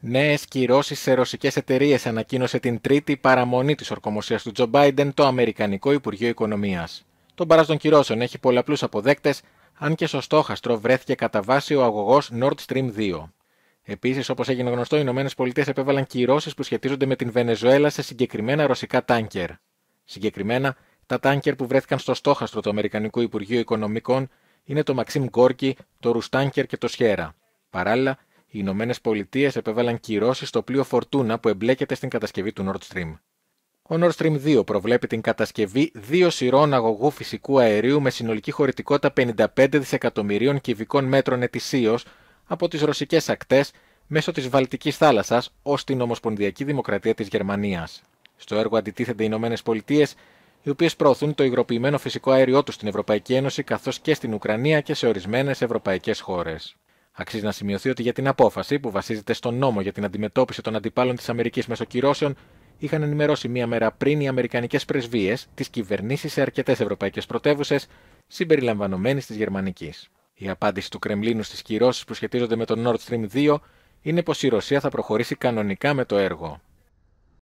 Νέες κυρώσεις σε ρωσικές εταιρείες ανακοίνωσε την τρίτη παραμονή της ορκομοσίας του Τζο Μπάιντεν το Αμερικανικό Υπουργείο Οικονομίας. Το μπαρά των κυρώσεων έχει πολλαπλούς αποδέκτες, αν και στο στόχαστρο βρέθηκε κατά βάση ο αγωγός Nord Stream 2. Επίσης, όπως έγινε γνωστό, οι ΗΠΑ επέβαλαν κυρώσεις που σχετίζονται με την Βενεζουέλα σε συγκεκριμένα ρωσικά τάνκερ. Συγκεκριμένα, τα τάνκερ που βρέθηκαν στο στόχαστρο του Αμερικανικού Υπουργείου Οικονομικών είναι το Μαξίμ Γκόρκι, το Ρουστάνκερ και το Σιέρα. Παράλληλα, οι Ηνωμένες Πολιτείες επέβαλαν κυρώσεις στο πλοίο Φορτούνα που εμπλέκεται στην κατασκευή του Nord Stream. Ο Nord Stream 2 προβλέπει την κατασκευή δύο σειρών αγωγού φυσικού αερίου με συνολική χωρητικότητα 55 δισεκατομμυρίων κυβικών μέτρων ετησίως από τις ρωσικές ακτές μέσω της Βαλτικής θάλασσας ως την Ομοσπονδιακή Δημοκρατία της Γερμανίας. Στο έργο αντιτίθενται οι Ηνωμένες Πολιτείες, οι οποίες προωθούν το υγροποιημένο φυσικό αέριό τους στην Ευρωπαϊκή Ένωση καθώς και στην Ουκρανία και σε ορισμένες ευρωπαϊκές χώρες. Αξίζει να σημειωθεί ότι για την απόφαση, που βασίζεται στον νόμο για την αντιμετώπιση των αντιπάλων της Αμερικής Μεσοκυρώσεων είχαν ενημερώσει μία μέρα πριν οι Αμερικανικές πρεσβείες τις κυβερνήσεις σε αρκετές ευρωπαϊκές πρωτεύουσες, συμπεριλαμβανομένης της Γερμανικής. Η απάντηση του Κρεμλίνου στις κυρώσεις που σχετίζονται με τον Nord Stream 2 είναι πως η Ρωσία θα προχωρήσει κανονικά με το έργο.